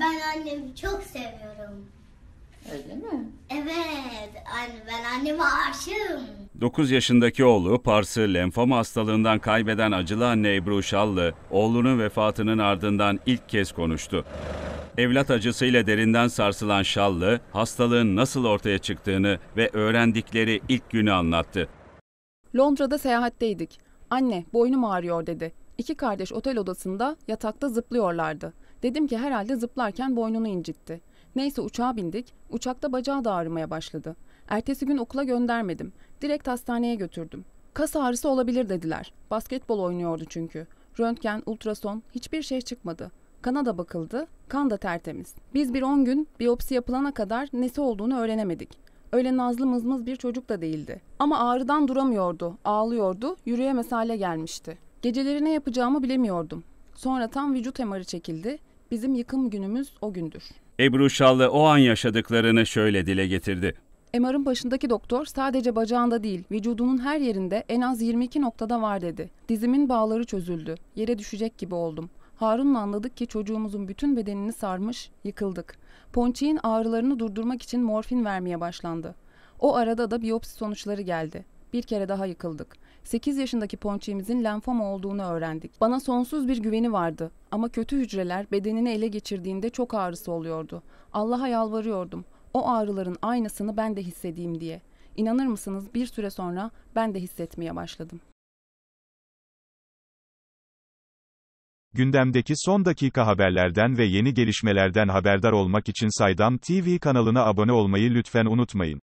Ben annemi çok seviyorum. Öyle mi? Evet, anne ben anneme aşığım. 9 yaşındaki oğlu Pars'ı lenfoma hastalığından kaybeden acılı anne Ebru Şallı, oğlunun vefatının ardından ilk kez konuştu. Evlat acısıyla derinden sarsılan Şallı, hastalığın nasıl ortaya çıktığını ve öğrendikleri ilk günü anlattı. Londra'da seyahatteydik. Anne, boynum ağrıyor dedi. İki kardeş otel odasında yatakta zıplıyorlardı. Dedim ki herhalde zıplarken boynunu incitti. Neyse uçağa bindik. Uçakta bacağı da ağrımaya başladı. Ertesi gün okula göndermedim. Direkt hastaneye götürdüm. Kas ağrısı olabilir dediler. Basketbol oynuyordu çünkü. Röntgen, ultrason hiçbir şey çıkmadı. Kana da bakıldı, kan da tertemiz. Biz bir 10 gün biyopsi yapılana kadar nesi olduğunu öğrenemedik. Öyle nazlı mızmız bir çocuk da değildi. Ama ağrıdan duramıyordu, ağlıyordu, yürüyemez hale gelmişti. Geceleri ne yapacağımı bilemiyordum. Sonra tam vücut emarı çekildi. Bizim yıkım günümüz o gündür. Ebru Şallı o an yaşadıklarını şöyle dile getirdi. MR'ın başındaki doktor sadece bacağında değil, vücudunun her yerinde en az 22 noktada var dedi. Dizimin bağları çözüldü. Yere düşecek gibi oldum. Harun'la anladık ki çocuğumuzun bütün bedenini sarmış, yıkıldık. Ponçik'in ağrılarını durdurmak için morfin vermeye başlandı. O arada da biyopsi sonuçları geldi. Bir kere daha yıkıldık. 8 yaşındaki ponçemizin lenfoma olduğunu öğrendik. Bana sonsuz bir güveni vardı ama kötü hücreler bedenini ele geçirdiğinde çok ağrısı oluyordu. Allah'a yalvarıyordum. O ağrıların aynısını ben de hissedeyim diye. İnanır mısınız bir süre sonra ben de hissetmeye başladım. Gündemdeki son dakika haberlerden ve yeni gelişmelerden haberdar olmak için Saydam TV kanalına abone olmayı lütfen unutmayın.